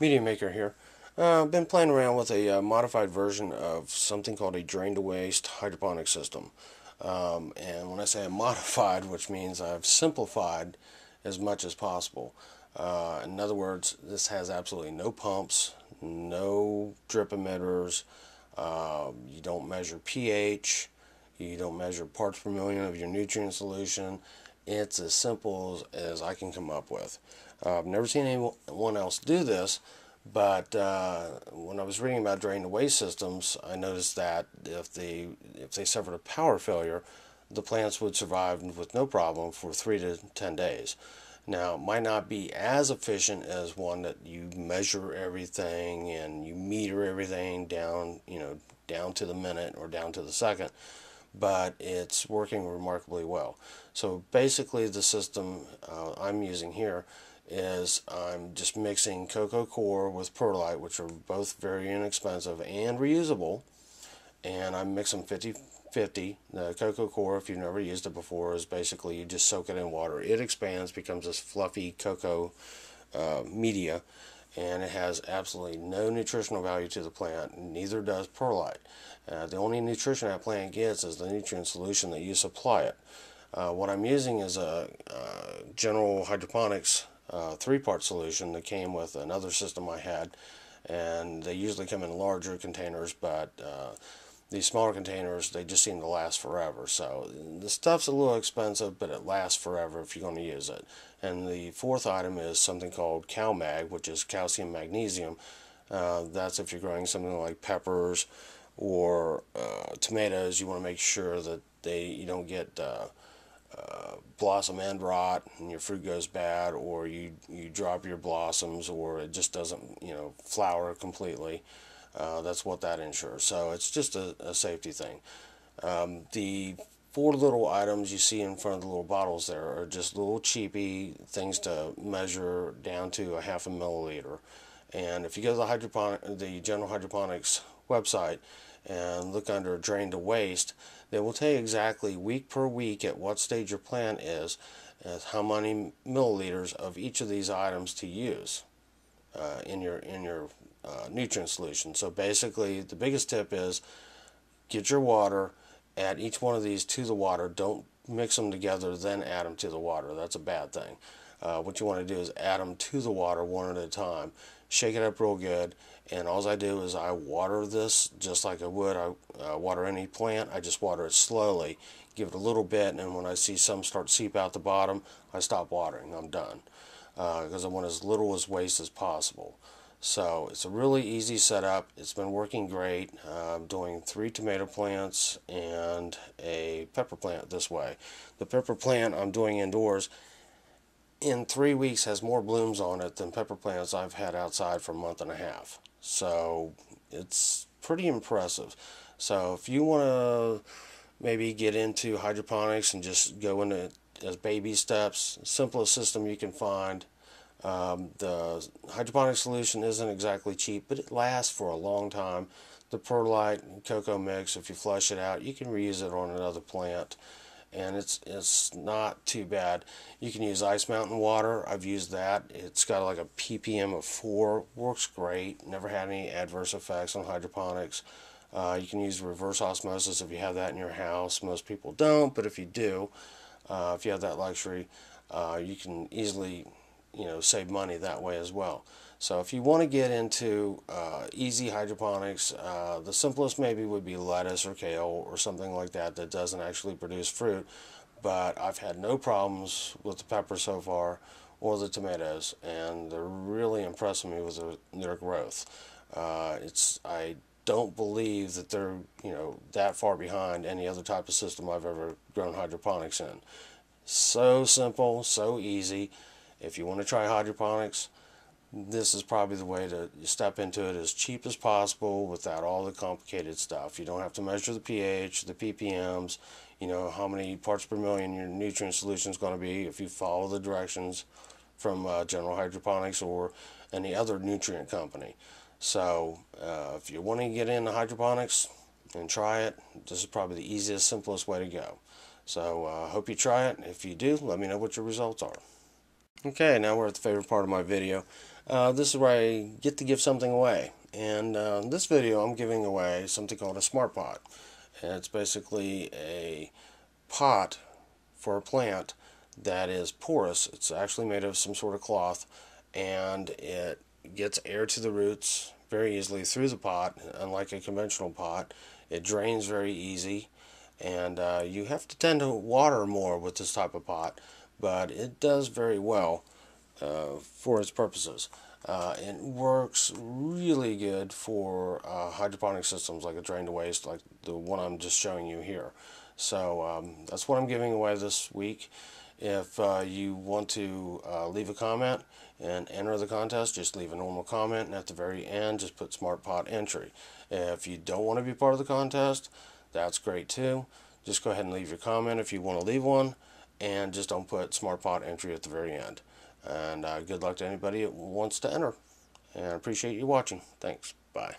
Media Maker here. Uh, been playing around with a uh, modified version of something called a drain to waste hydroponic system. Um, and when I say modified, which means I've simplified as much as possible. Uh, in other words, this has absolutely no pumps, no drip emitters, uh, you don't measure pH, you don't measure parts per million of your nutrient solution. It's as simple as I can come up with. Uh, I've never seen anyone else do this, but uh, when I was reading about drain away systems, I noticed that if they if they suffered a power failure, the plants would survive with no problem for three to ten days. Now, it might not be as efficient as one that you measure everything and you meter everything down, you know, down to the minute or down to the second, but it's working remarkably well. So basically, the system uh, I'm using here is I'm just mixing cocoa core with perlite, which are both very inexpensive and reusable. And I mix them 50 50. The cocoa core, if you've never used it before, is basically you just soak it in water. It expands, becomes this fluffy cocoa uh, media, and it has absolutely no nutritional value to the plant. Neither does perlite. Uh, the only nutrition that plant gets is the nutrient solution that you supply it. Uh, what I'm using is a uh, general hydroponics three-part solution that came with another system I had and they usually come in larger containers but uh, these smaller containers they just seem to last forever so the stuff's a little expensive but it lasts forever if you're going to use it and the fourth item is something called CalMag which is calcium magnesium uh, that's if you're growing something like peppers or uh, tomatoes you want to make sure that they you don't get uh, blossom end rot and your fruit goes bad or you, you drop your blossoms or it just doesn't you know flower completely uh, that's what that ensures so it's just a, a safety thing um, the four little items you see in front of the little bottles there are just little cheapy things to measure down to a half a milliliter and if you go to the hydroponic the general hydroponics website and look under drain to waste, they will tell you exactly week per week at what stage your plant is and how many milliliters of each of these items to use uh, in your in your uh, nutrient solution. So basically, the biggest tip is get your water, add each one of these to the water. Don't mix them together, then add them to the water. That's a bad thing. Uh, what you want to do is add them to the water one at a time shake it up real good. And all I do is I water this just like I would I uh, water any plant. I just water it slowly, give it a little bit, and when I see some start seep out the bottom, I stop watering. I'm done because uh, I want as little as waste as possible. So it's a really easy setup. It's been working great. I'm doing three tomato plants and a pepper plant this way. The pepper plant I'm doing indoors in three weeks has more blooms on it than pepper plants I've had outside for a month and a half. So it's pretty impressive. So if you want to maybe get into hydroponics and just go into as baby steps, simplest system you can find. Um, the hydroponic solution isn't exactly cheap, but it lasts for a long time. The perlite cocoa mix, if you flush it out, you can reuse it on another plant and it's it's not too bad. You can use Ice Mountain water. I've used that. It's got like a ppm of four. Works great. Never had any adverse effects on hydroponics. Uh, you can use reverse osmosis if you have that in your house. Most people don't, but if you do, uh, if you have that luxury, uh, you can easily you know save money that way as well. So if you want to get into uh, easy hydroponics, uh, the simplest maybe would be lettuce or kale or something like that that doesn't actually produce fruit. But I've had no problems with the pepper so far or the tomatoes, and they're really impressing me with their growth. Uh, it's I don't believe that they're you know that far behind any other type of system I've ever grown hydroponics in. So simple, so easy. If you want to try hydroponics, this is probably the way to step into it as cheap as possible without all the complicated stuff. You don't have to measure the pH, the ppms, you know, how many parts per million your nutrient solution is going to be if you follow the directions from uh, General Hydroponics or any other nutrient company. So uh, if you want to get into hydroponics and try it, this is probably the easiest, simplest way to go. So I uh, hope you try it. If you do, let me know what your results are. Okay, now we're at the favorite part of my video. Uh, this is where I get to give something away. And uh, in this video, I'm giving away something called a smart pot. And it's basically a pot for a plant that is porous. It's actually made of some sort of cloth and it gets air to the roots very easily through the pot, unlike a conventional pot. It drains very easy and uh, you have to tend to water more with this type of pot but it does very well uh, for its purposes. Uh, it works really good for uh, hydroponic systems like a drain to waste, like the one I'm just showing you here. So um, that's what I'm giving away this week. If uh, you want to uh, leave a comment and enter the contest, just leave a normal comment, and at the very end, just put Smart Pot entry. If you don't want to be part of the contest, that's great too. Just go ahead and leave your comment if you want to leave one and just don't put smart pot entry at the very end. And uh, good luck to anybody that wants to enter. And I appreciate you watching. Thanks. Bye.